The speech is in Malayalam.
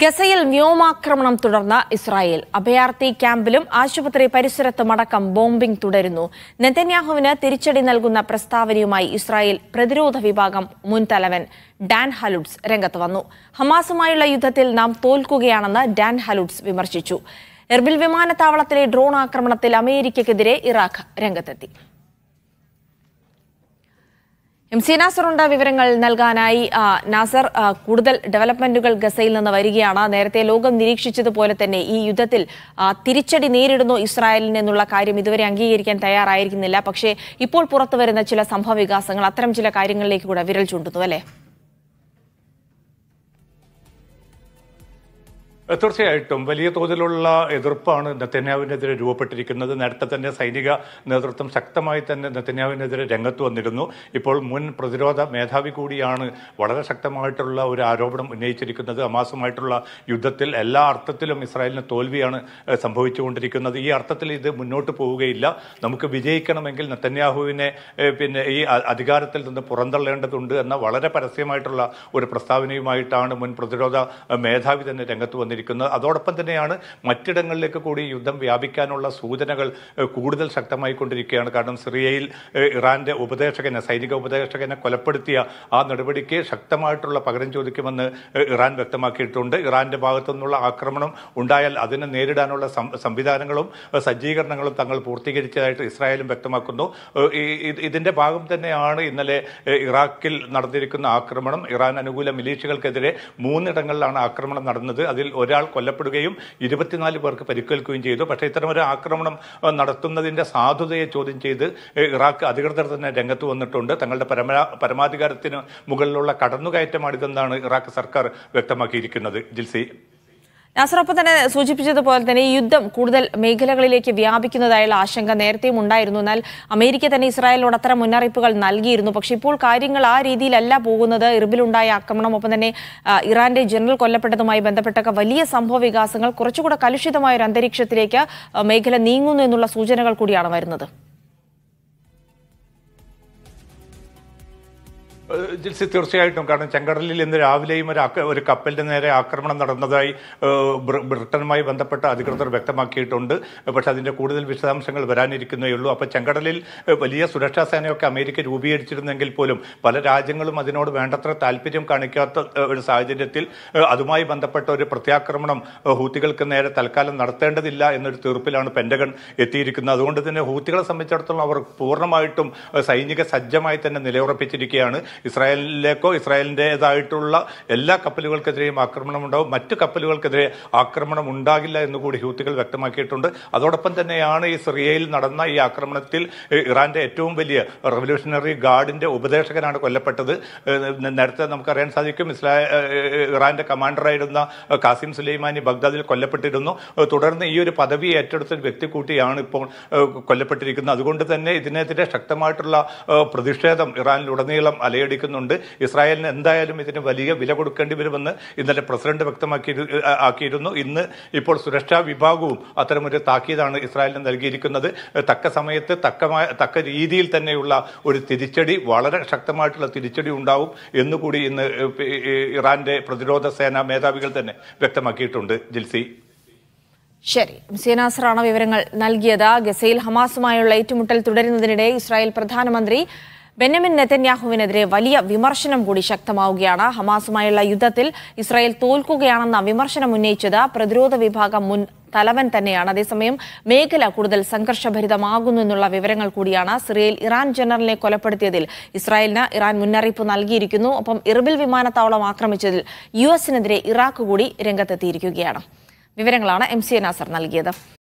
ഗസയിൽ വ്യോമാക്രമണം തുടർന്ന ഇസ്രായേൽ അഭയാർത്ഥി ക്യാമ്പിലും ആശുപത്രി പരിസരത്തുമടക്കം ബോംബിംഗ് തുടരുന്നു നെതന്യാഹുവിന് തിരിച്ചടി നൽകുന്ന പ്രസ്താവനയുമായി ഇസ്രായേൽ പ്രതിരോധ വിഭാഗം മുൻ തലവൻ ഡാൻ ഹലുഡ്സ് രംഗത്ത് വന്നു ഹമാസുമായുള്ള യുദ്ധത്തിൽ നാം തോൽക്കുകയാണെന്ന് ഡാൻ ഹലുഡ്സ് വിമർശിച്ചു എർബിൽ വിമാനത്താവളത്തിലെ ഡ്രോൺ ആക്രമണത്തിൽ അമേരിക്കക്കെതിരെ ഇറാഖ് രംഗത്തെത്തി എം സി നാസറുണ്ട വിവരങ്ങൾ നൽകാനായി നാസർ കൂടുതൽ ഡെവലപ്മെന്റുകൾ ഗസയിൽ നിന്ന് വരികയാണ് നേരത്തെ ലോകം നിരീക്ഷിച്ചതുപോലെ തന്നെ ഈ യുദ്ധത്തിൽ തിരിച്ചടി നേരിടുന്നു ഇസ്രായേലിനെന്നുള്ള കാര്യം ഇതുവരെ അംഗീകരിക്കാൻ തയ്യാറായിരിക്കുന്നില്ല പക്ഷേ ഇപ്പോൾ പുറത്തുവരുന്ന ചില സംഭവ വികാസങ്ങൾ അത്തരം ചില കാര്യങ്ങളിലേക്ക് കൂടെ വിരൽ ചൂണ്ടുന്നു അല്ലേ തീർച്ചയായിട്ടും വലിയ തോതിലുള്ള എതിർപ്പാണ് നത്തന്യാവിനെതിരെ രൂപപ്പെട്ടിരിക്കുന്നത് നേരത്തെ തന്നെ സൈനിക നേതൃത്വം ശക്തമായി തന്നെ നത്തന്യാവിനെതിരെ രംഗത്ത് വന്നിരുന്നു ഇപ്പോൾ മുൻ പ്രതിരോധ മേധാവി കൂടിയാണ് വളരെ ശക്തമായിട്ടുള്ള ഒരു ആരോപണം ഉന്നയിച്ചിരിക്കുന്നത് അമാസമായിട്ടുള്ള യുദ്ധത്തിൽ എല്ലാ അർത്ഥത്തിലും ഇസ്രായേലിന് തോൽവിയാണ് സംഭവിച്ചുകൊണ്ടിരിക്കുന്നത് ഈ അർത്ഥത്തിൽ ഇത് മുന്നോട്ട് പോവുകയില്ല നമുക്ക് വിജയിക്കണമെങ്കിൽ നത്തന്യാഹുവിനെ പിന്നെ ഈ അധികാരത്തിൽ നിന്ന് പുറന്തള്ളേണ്ടതുണ്ട് എന്ന വളരെ പരസ്യമായിട്ടുള്ള ഒരു പ്രസ്താവനയുമായിട്ടാണ് മുൻ പ്രതിരോധ മേധാവി തന്നെ രംഗത്ത് വന്നിരിക്കുന്നത് വന്നിരിക്കുന്നത് അതോടൊപ്പം തന്നെയാണ് മറ്റിടങ്ങളിലേക്ക് കൂടി യുദ്ധം വ്യാപിക്കാനുള്ള സൂചനകൾ കൂടുതൽ ശക്തമായി കൊണ്ടിരിക്കുകയാണ് കാരണം സിറിയയിൽ ഇറാന്റെ ഉപദേശകനെ സൈനിക ഉപദേശകനെ കൊലപ്പെടുത്തിയ ആ നടപടിക്ക് ശക്തമായിട്ടുള്ള പകരം ചോദിക്കുമെന്ന് ഇറാൻ വ്യക്തമാക്കിയിട്ടുണ്ട് ഇറാന്റെ ഭാഗത്തു നിന്നുള്ള ആക്രമണം ഉണ്ടായാൽ അതിനെ നേരിടാനുള്ള സംവിധാനങ്ങളും സജ്ജീകരണങ്ങളും തങ്ങൾ പൂർത്തീകരിച്ചതായിട്ട് ഇസ്രായേലും വ്യക്തമാക്കുന്നു ഇതിന്റെ ഭാഗം തന്നെയാണ് ഇന്നലെ ഇറാഖിൽ നടന്നിരിക്കുന്ന ആക്രമണം ഇറാൻ അനുകൂല മിലീഷ്യകൾക്കെതിരെ മൂന്നിടങ്ങളിലാണ് ആക്രമണം നടന്നത് അതിൽ ഒരാൾ കൊല്ലപ്പെടുകയും ഇരുപത്തിനാല് പേർക്ക് പരിക്കേൽക്കുകയും ചെയ്തു പക്ഷേ ഇത്തരമൊരു ആക്രമണം നടത്തുന്നതിൻ്റെ സാധുതയെ ചോദ്യം ചെയ്ത് ഇറാഖ് അധികൃതർ തന്നെ രംഗത്ത് വന്നിട്ടുണ്ട് തങ്ങളുടെ പരമാ പരമാധികാരത്തിന് മുകളിലുള്ള കടന്നുകയറ്റമാണിതെന്നാണ് ഇറാഖ് സർക്കാർ വ്യക്തമാക്കിയിരിക്കുന്നത് ജിൽസി നാസറൊപ്പം തന്നെ സൂചിപ്പിച്ചതുപോലെ തന്നെ ഈ യുദ്ധം കൂടുതൽ മേഖലകളിലേക്ക് വ്യാപിക്കുന്നതായുള്ള ആശങ്ക നേരത്തെയും ഉണ്ടായിരുന്നു എന്നാൽ അമേരിക്ക തന്നെ ഇസ്രായേലിനോട് അത്തരം മുന്നറിയിപ്പുകൾ നൽകിയിരുന്നു പക്ഷേ ഇപ്പോൾ കാര്യങ്ങൾ ആ രീതിയിലല്ല പോകുന്നത് ഇർബിലുണ്ടായ ആക്രമണം ഒപ്പം തന്നെ ഇറാന്റെ ജനറൽ കൊല്ലപ്പെട്ടതുമായി ബന്ധപ്പെട്ടൊക്കെ വലിയ സംഭവ വികാസങ്ങൾ കുറച്ചുകൂടെ കലുഷിതമായ ഒരു അന്തരീക്ഷത്തിലേക്ക് മേഖല നീങ്ങുന്നു എന്നുള്ള സൂചനകൾ കൂടിയാണ് വരുന്നത് ജിൽസി തീർച്ചയായിട്ടും കാരണം ചെങ്കടലിൽ ഇന്ന് രാവിലെയും ഒരു ഒരു കപ്പലിൻ്റെ നേരെ ആക്രമണം നടന്നതായി ബ്രിട്ടനുമായി ബന്ധപ്പെട്ട അധികൃതർ വ്യക്തമാക്കിയിട്ടുണ്ട് പക്ഷേ അതിൻ്റെ കൂടുതൽ വിശദാംശങ്ങൾ വരാനിരിക്കുന്നേ ഉള്ളൂ അപ്പോൾ ചെങ്കടലിൽ വലിയ സുരക്ഷാ സേനയൊക്കെ അമേരിക്ക രൂപീകരിച്ചിരുന്നെങ്കിൽ പോലും പല രാജ്യങ്ങളും അതിനോട് വേണ്ടത്ര താല്പര്യം കാണിക്കാത്ത ഒരു സാഹചര്യത്തിൽ അതുമായി ബന്ധപ്പെട്ട ഒരു പ്രത്യാക്രമണം ഹൂത്തികൾക്ക് നേരെ തൽക്കാലം നടത്തേണ്ടതില്ല എന്നൊരു തീർപ്പിലാണ് പെൻഡഗൺ എത്തിയിരിക്കുന്നത് അതുകൊണ്ട് തന്നെ ഹൂത്തികളെ സംബന്ധിച്ചിടത്തോളം അവർ പൂർണ്ണമായിട്ടും സൈനിക സജ്ജമായി തന്നെ നിലയുറപ്പിച്ചിരിക്കുകയാണ് ഇസ്രായേലിലേക്കോ ഇസ്രായേലിൻ്റെതായിട്ടുള്ള എല്ലാ കപ്പലുകൾക്കെതിരെയും ആക്രമണം ഉണ്ടാവും മറ്റ് കപ്പലുകൾക്കെതിരെ ആക്രമണം ഉണ്ടാകില്ല എന്ന് കൂടി ഹ്യൂത്തികൾ വ്യക്തമാക്കിയിട്ടുണ്ട് അതോടൊപ്പം തന്നെയാണ് ഈ സിറിയയിൽ നടന്ന ഈ ആക്രമണത്തിൽ ഇറാന്റെ ഏറ്റവും വലിയ റവല്യൂഷണറി ഗാർഡിന്റെ ഉപദേശകനാണ് കൊല്ലപ്പെട്ടത് നേരത്തെ നമുക്കറിയാൻ സാധിക്കും ഇസ്ലാ ഇറാന്റെ കമാൻഡറായിരുന്ന കാസിം സുലൈമാനി ബഗ്ദാദിൽ കൊല്ലപ്പെട്ടിരുന്നു തുടർന്ന് ഈ ഒരു പദവി ഏറ്റെടുത്ത ഒരു വ്യക്തി കൂട്ടിയാണ് ഇപ്പോൾ കൊല്ലപ്പെട്ടിരിക്കുന്നത് അതുകൊണ്ട് തന്നെ ഇതിനെതിരെ ശക്തമായിട്ടുള്ള പ്രതിഷേധം ഇറാനിലുടനീളം അലയടി നേടിയെടുക്കുന്നുണ്ട് ഇസ്രായേലിന് എന്തായാലും ഇതിന് വലിയ വില കൊടുക്കേണ്ടി വരുമെന്ന് ഇന്നലെ പ്രസിഡന്റ് വ്യക്തമാക്കി ആക്കിയിരുന്നു ഇന്ന് ഇപ്പോൾ സുരക്ഷാ വിഭാഗവും അത്തരമൊരു താക്കീതാണ് ഇസ്രായേലിന് നൽകിയിരിക്കുന്നത് തക്ക സമയത്ത് തക്കമായ തക്ക രീതിയിൽ തന്നെയുള്ള ഒരു തിരിച്ചടി വളരെ ശക്തമായിട്ടുള്ള തിരിച്ചടി ഉണ്ടാവും എന്നുകൂടി ഇന്ന് ഇറാന്റെ പ്രതിരോധ സേനാ മേധാവികൾ തന്നെ വ്യക്തമാക്കിയിട്ടുണ്ട് ജിൽസി ശരി സേനാസറാണ് വിവരങ്ങൾ നൽകിയത് ഗസയിൽ ഹമാസുമായുള്ള ഏറ്റുമുട്ടൽ തുടരുന്നതിനിടെ ഇസ്രായേൽ പ്രധാനമന്ത്രി ബെന്നമിൻ നെതന്യാഹുവിനെതിരെ വലിയ വിമർശനം കൂടി ശക്തമാവുകയാണ് ഹമാസുമായുള്ള യുദ്ധത്തിൽ ഇസ്രായേൽ തോൽക്കുകയാണെന്ന വിമർശനം ഉന്നയിച്ചത് പ്രതിരോധ വിഭാഗം മുൻ തലവൻ തന്നെയാണ് അതേസമയം മേഖല കൂടുതൽ സംഘർഷഭരിതമാകുന്നു എന്നുള്ള വിവരങ്ങൾ കൂടിയാണ് സിറിയയിൽ ഇറാൻ ജനറലിനെ കൊലപ്പെടുത്തിയതിൽ ഇസ്രായേലിന് ഇറാൻ മുന്നറിയിപ്പ് നൽകിയിരിക്കുന്നു ഒപ്പം ഇർബിൽ വിമാനത്താവളം ആക്രമിച്ചതിൽ യു എസിനെതിരെ ഇറാഖ് കൂടി രംഗത്തെത്തിയിരിക്കുകയാണ് വിവരങ്ങളാണ് എം സി നാസർ നൽകിയത്